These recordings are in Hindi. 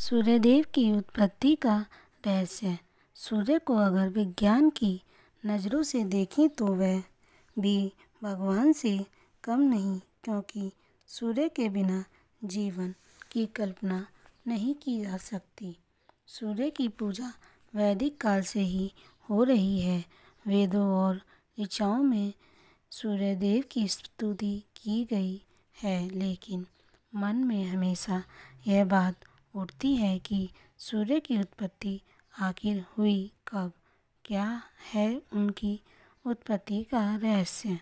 सूर्यदेव की उत्पत्ति का रहस्य सूर्य को अगर विज्ञान की नज़रों से देखें तो वह भी भगवान से कम नहीं क्योंकि सूर्य के बिना जीवन की कल्पना नहीं की जा सकती सूर्य की पूजा वैदिक काल से ही हो रही है वेदों और ऋचाओं में सूर्यदेव की स्तुति की गई है लेकिन मन में हमेशा यह बात उठती है कि सूर्य की उत्पत्ति आखिर हुई कब क्या है उनकी उत्पत्ति का रहस्य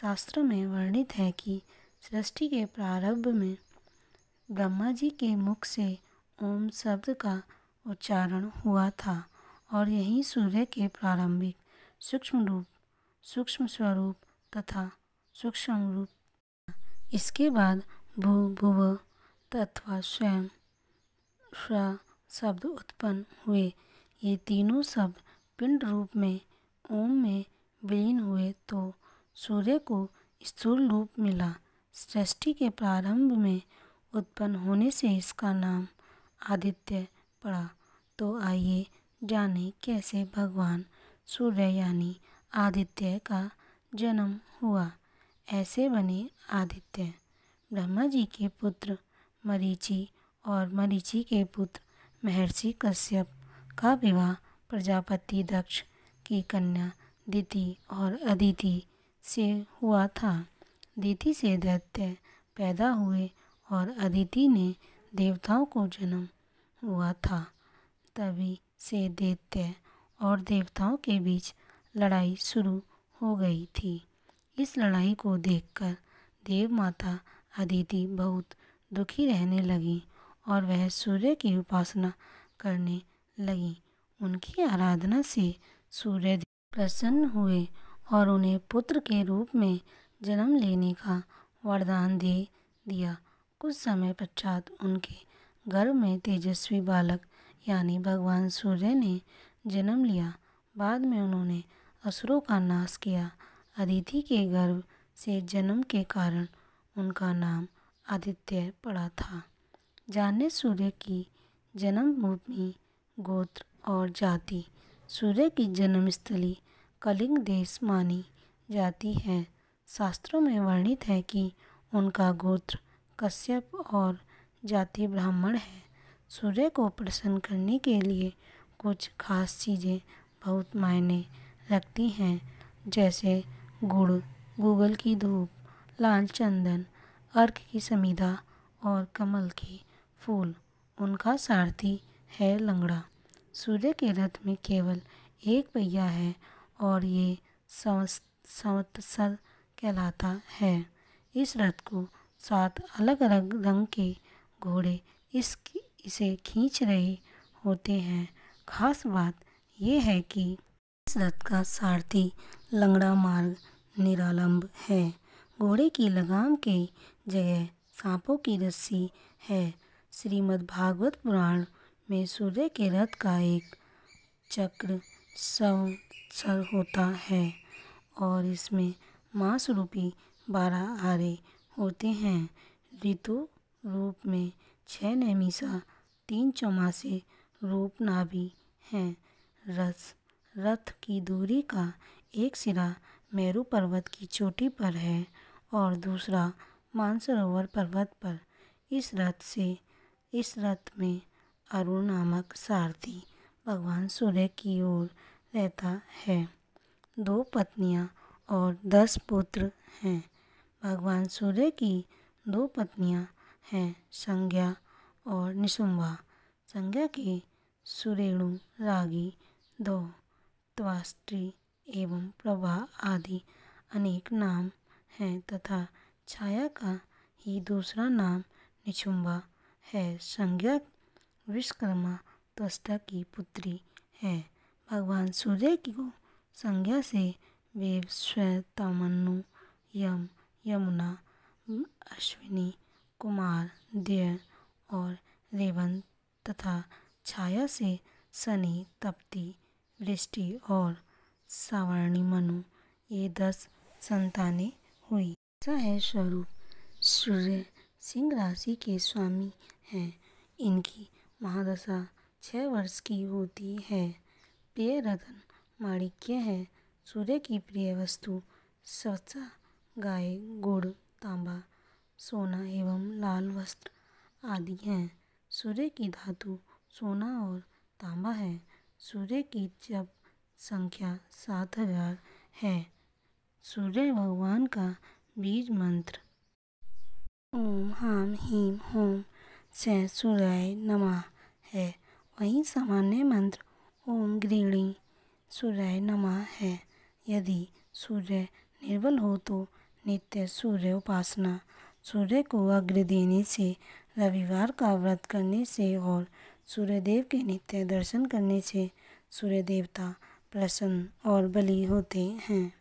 शास्त्र में वर्णित है कि सृष्टि के प्रारंभ में ब्रह्मा जी के मुख से ओम शब्द का उच्चारण हुआ था और यही सूर्य के प्रारंभिक सूक्ष्म रूप सूक्ष्म स्वरूप तथा सूक्ष्म रूप इसके बाद भू भुव तथा स्वयं क्षा शब्द उत्पन्न हुए ये तीनों शब्द पिंड रूप में ओम में विलीन हुए तो सूर्य को स्थूल रूप मिला सृष्टि के प्रारंभ में उत्पन्न होने से इसका नाम आदित्य पड़ा तो आइए जाने कैसे भगवान सूर्य यानी आदित्य का जन्म हुआ ऐसे बने आदित्य ब्रह्मा जी के पुत्र मरीचि और मरीचि के पुत्र महर्षि कश्यप का विवाह प्रजापति दक्ष की कन्या दिति और अदिति से हुआ था दिति से दैत्य पैदा हुए और अदिति ने देवताओं को जन्म हुआ था तभी से दैत्य और देवताओं के बीच लड़ाई शुरू हो गई थी इस लड़ाई को देखकर देव माता अदिति बहुत दुखी रहने लगी और वह सूर्य की उपासना करने लगी उनकी आराधना से सूर्य प्रसन्न हुए और उन्हें पुत्र के रूप में जन्म लेने का वरदान दे दिया कुछ समय पश्चात उनके गर्भ में तेजस्वी बालक यानी भगवान सूर्य ने जन्म लिया बाद में उन्होंने असुरों का नाश किया अदिति के गर्भ से जन्म के कारण उनका नाम आदित्य पड़ा था जाने सूर्य की जन्मभूमि गोत्र और जाति सूर्य की जन्मस्थली कलिंग देश मानी जाती है शास्त्रों में वर्णित है कि उनका गोत्र कश्यप और जाति ब्राह्मण है सूर्य को प्रसन्न करने के लिए कुछ खास चीज़ें बहुत मायने रखती हैं जैसे गुड़ गूगल की धूप लाल चंदन अर्क की समीधा और कमल की फूल उनका सारथी है लंगड़ा सूर्य के रथ में केवल एक पहिया है और ये संवत्सर कहलाता है इस रथ को सात अलग अलग रंग के घोड़े इस इसे खींच रहे होते हैं खास बात यह है कि इस रथ का सारथी लंगड़ा मार्ग निरालंब है घोड़े की लगाम के जगह सांपों की रस्सी है श्रीमद् भागवत पुराण में सूर्य के रथ का एक चक्र सर होता है और इसमें मास रूपी बारह आरे होते हैं ऋतु रूप में छः नैमिषा तीन चौमासे रूप नाभि हैं रस रथ की दूरी का एक सिरा मेरु पर्वत की चोटी पर है और दूसरा मानसरोवर पर्वत पर इस रथ से इस रथ में अरुण नामक सारथी भगवान सूर्य की ओर रहता है दो पत्नियां और दस पुत्र हैं भगवान सूर्य की दो पत्नियां हैं संज्ञा और निशुम्भा संज्ञा के सुरेणु रागी दो त्वास्त्री एवं प्रभा आदि अनेक नाम हैं तथा छाया का ही दूसरा नाम निशुम्भा है संज्ञक विश्वकर्मा त्वष्टा की पुत्री है भगवान सूर्य की को संज्ञा से वेव श्वेतामनु यम यमुना अश्विनी कुमार देय और रेवन तथा छाया से शनि तप्ती वृष्टि और सावर्णी मनु ये दस संतानें हुई ऐसा है स्वरूप सूर्य सिंह राशि के स्वामी हैं इनकी महादशा छः वर्ष की होती है प्रिय रतन माणिक्य है सूर्य की प्रिय वस्तु स्वच्छा गाय गुड़ तांबा सोना एवं लाल वस्त्र आदि हैं सूर्य की धातु सोना और तांबा है सूर्य की जब संख्या सात हजार है सूर्य भगवान का बीज मंत्र ओम हाम हीम होम से सूर्याय नमः है वहीं सामान्य मंत्र ओम ग्रीणी सूर्याय नमः है यदि सूर्य निर्बल हो तो नित्य सूर्य उपासना सूर्य को अग्र देने से रविवार का व्रत करने से और सूर्यदेव के नित्य दर्शन करने से सूर्य देवता प्रसन्न और बली होते हैं